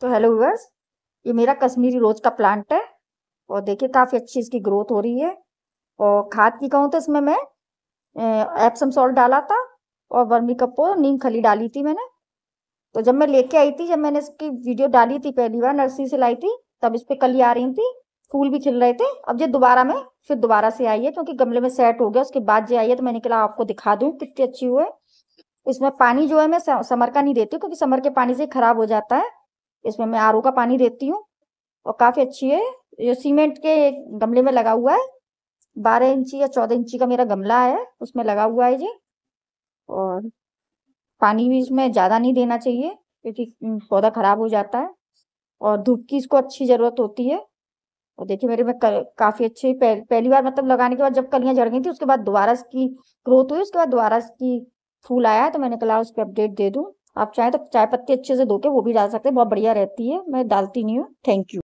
तो hello viewers ये मेरा कश्मीरी रोज का प्लांट है और देखिए काफ़ी अच्छी इसकी ग्रोथ हो रही है और खाद की कहूँ तो इसमें मैं एप्सम सॉल्ट डाला था और वर्मी कपो नीम खली डाली थी मैंने तो जब मैं लेके आई थी जब मैंने इसकी वीडियो डाली थी पहली बार नर्सरी से लाई थी तब इस पर कली आ रही थी फूल भी खिल रहे थे अब जो दोबारा में फिर दोबारा से आई है क्योंकि गमले में सेट हो गया उसके बाद जो आई है तो मैंने कहा आपको दिखा दूँ कितनी अच्छी हुए इसमें पानी जो है मैं समर का नहीं देती क्योंकि समर के पानी से खराब हो जाता है इसमें मैं आर का पानी देती हूँ और काफ़ी अच्छी है ये सीमेंट के गमले में लगा हुआ है बारह इंची या चौदह इंची का मेरा गमला है उसमें लगा हुआ है ये और पानी भी इसमें ज़्यादा नहीं देना चाहिए क्योंकि हम्म, पौधा ख़राब हो जाता है और धूप की इसको अच्छी ज़रूरत होती है और देखिए मेरे में काफ़ी अच्छी पह, पहली बार मतलब लगाने के बाद जब कलियाँ झड़ गई थी उसके बाद दोबारा इसकी ग्रोथ हुई उसके बाद दोबारा इसकी फूल आया तो मैंने कहा उस पर अपडेट दे दूँ आप चाहे तो चाय पत्ती अच्छे से धो के वो भी डाल सकते हैं बहुत बढ़िया रहती है मैं डालती नहीं हूँ थैंक यू